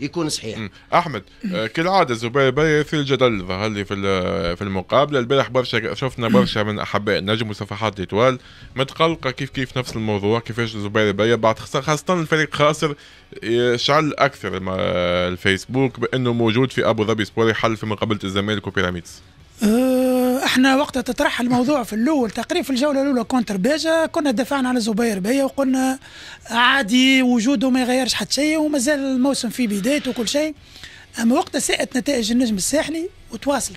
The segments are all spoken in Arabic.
يكون صحيح احمد آه، كالعاده زبير بري يثير الجدل ظهر لي في في المقابله البارح برشا شفنا برشا من احباء النجم وصفحات ديتوال متقلقه كيف كيف نفس الموضوع كيفاش زبير بري بعد خاصه الفريق خاسر شعل اكثر الفيسبوك بانه موجود في ابو ظبي سبوري حل في مقابله الزمالك وبيراميدز آه، احنا وقت تطرح الموضوع في الاول تقريبا في الجوله الاولى كونتر بيجا كنا دفعنا على زبير بيا وقلنا عادي وجوده ما يغيرش حتى شيء ومازال الموسم في بدايته وكل شيء اما وقتها ساءت نتائج النجم الساحلي وتواصلت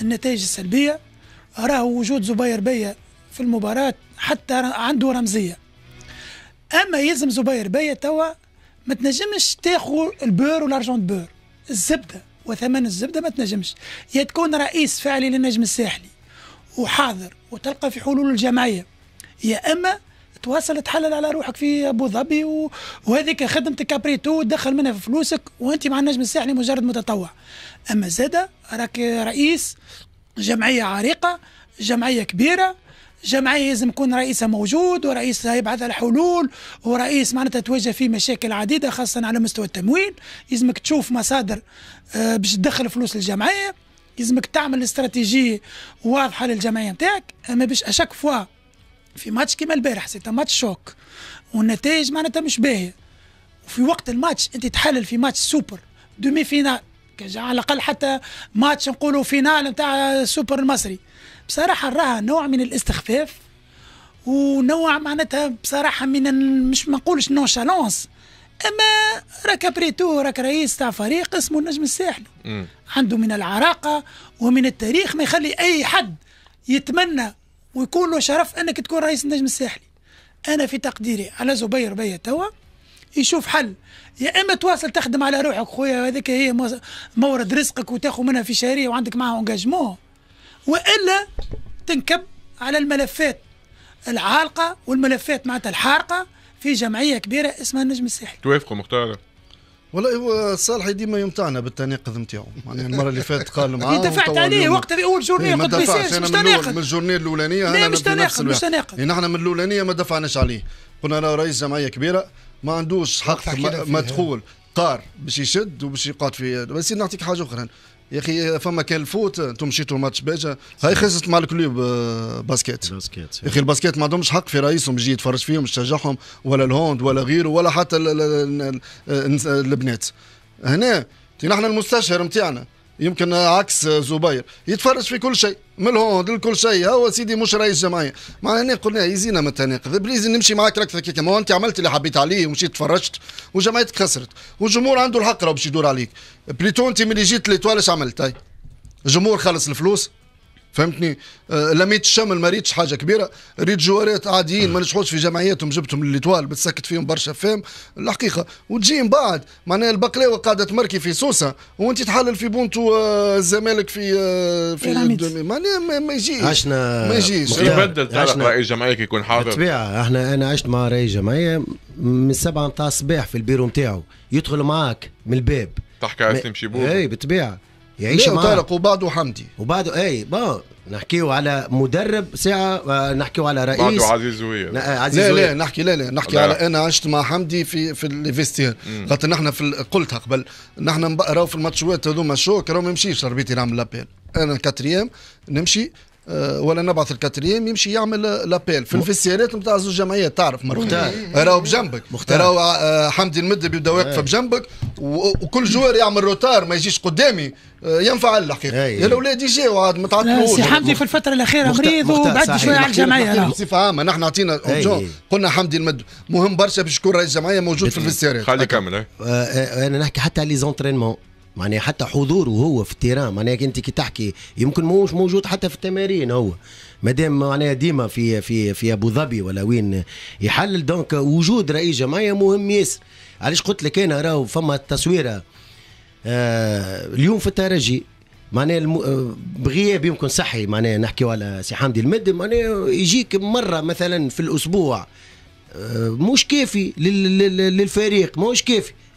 النتائج السلبيه راه وجود زبير بيا في المباراه حتى عنده رمزيه اما يلزم زبير بيا توا ما تنجمش تاخذ البور والارجون بير الزبده وثمن الزبدة ما تنجمش يا تكون رئيس فعلي للنجم الساحلي وحاضر وتلقى في حلول الجمعية يا أما تواصل تحلل على روحك في ابو ظبي و... وهذيك خدمتك كابريتو تدخل منها في فلوسك وانت مع النجم الساحلي مجرد متطوع اما زاده راك رئيس جمعيه عريقه جمعيه كبيره جمعيه لازم يكون رئيسها موجود ورئيسها يبعث على حلول ورئيس معناتها تواجه فيه مشاكل عديده خاصه على مستوى التمويل لازمك تشوف مصادر آه، باش تدخل فلوس للجمعيه لازمك تعمل استراتيجيه واضحه للجمعيه نتاعك اما باش اشاك فوا في ماتش كيما البارح سيتا ماتش شوك والنتائج معناتها مش باهيه وفي وقت الماتش انت تحلل في ماتش سوبر دومي فينال كجا على الاقل حتى ماتش نقولوا فينال نتاع سوبر المصري بصراحه راها نوع من الاستخفاف ونوع معناتها بصراحه من مش ما نقولش نونشالونس اما راك بريتو راك رئيس تاع فريق اسمه النجم الساحلي عنده من العراقه ومن التاريخ ما يخلي اي حد يتمنى ويكون له شرف انك تكون رئيس النجم الساحلي انا في تقديري على زبير بيا توا يشوف حل يا اما تواصل تخدم على روحك خويا هذيك هي مورد رزقك وتاخذ منها في شهريه وعندك معها انجاجمون والا تنكب على الملفات العالقه والملفات معناتها الحارقه في جمعيه كبيره اسمها النجم الساحلي توافقوا مختار والله هو صالح ديما يمتعنا بالتناقض نتاعو يعني المره اللي فاتت قال معاه دفعت عليه وقتها في اول جورنيه إيه، قلت لي مش تناقض من الجورنيه الاولانيه لا مش تناقض مش تناقض إيه، نحن من الاولانيه ما دفعناش عليه قلنا راه رئيس جمعيه كبيره ما عندوش حق مدخول قار باش يشد وباش يقعد في بس نعطيك حاجه اخرى يا اخي فما كان الفوت انتم مشيتوا ماتش باجا هاي خسرت مع الكلوب آه، باسكيت باسكيت يا اخي الباسكيت ما عندهمش حق في رئيسهم يجي يتفرج فيهم يشجعهم ولا الهوند ولا غيره ولا حتى البنات هنا نحن المستشهر نتاعنا يمكن عكس زبير يتفرج في كل شيء من الهوند لكل شيء هو سيدي مش رئيس جمعيه معناها قلنا يزينا التناقض بليز نمشي معاك راك كيك ما انت عملت اللي حبيت عليه ومشيت تفرجت وجمعيتك خسرت والجمهور عنده الحق راه باش يدور عليك بليتو انت ملي جيت ليتوال اش عملت الجمهور خلص الفلوس فهمتني آه لميت الشمل ما ريتش حاجه كبيره ريت جوارات عاديين ما نجحوش في جمعياتهم جبتهم طوال بتسكت فيهم برشا فهم الحقيقه وتجي من بعد معناها البقلاوه قاعده تمركي في سوسه وانت تحلل في بونتو الزمالك آه، في آه في معناها ما يجيش عشنا ما يجيش يبدل تعرف رئيس جمعيه يكون حاضر بالطبيعه احنا انا عشت مع رئيس جمعيه من سبعة نتاع الصباح في البيرو نتاعو يدخل معاك من الباب تحكي على اسم شيبوب اي بالطبيعه يعيش معاه طارق وبعده حمدي وبعده اي با نحكيو على مدرب ساعة آه، نحكيو على رئيس بعده عزيز ويا آه، عزيز لا لا نحكي لا لا نحكي لا. على انا عشت مع حمدي في في الفيستير خاطر نحن في قلتها قبل نحن راهو في الماتشوات هذوما شوك راهو ما يمشيش ربيتي نعمل لابيل انا كاتريام نمشي آه، ولا نبعث الكاتريم يمشي يعمل لابيل في الفسيالات نتاع زوج جمعيات تعرف مختار راهو بجنبك مختار راهو آه، آه، حمدي المدة بيبدا واقف إيه. بجنبك وكل جوار يعمل روتار ما يجيش قدامي ينفع الحقيقه إيه. يا الاولاد يجيو عاد ما تعطلوش سي حمدي في الفتره الاخيره مريض وبعد شويه على الجمعيه بصفه عامه نحن عطينا إيه. قلنا حمدي المد مهم برشا باش يكون رئيس الجمعيه موجود في الفسيالات خلي كمل انا نحكي حتى على لي زونترينمون معناها حتى حضوره هو في التيران معناها انت كي تحكي يمكن موش موجود حتى في التمارين هو ما دام معناها ديما في في في ابو ظبي ولا وين يحلل دونك وجود رئيس جمعيه مهم ياسر علاش قلت لك انا راهو فما تصويره آه اليوم في الترجي معناها الم... آه، بغياب يمكن صحي معناها نحكيو على سي حمدي المد معناها يجيك مره مثلا في الاسبوع آه مش كافي لل... لل... للفريق مش كافي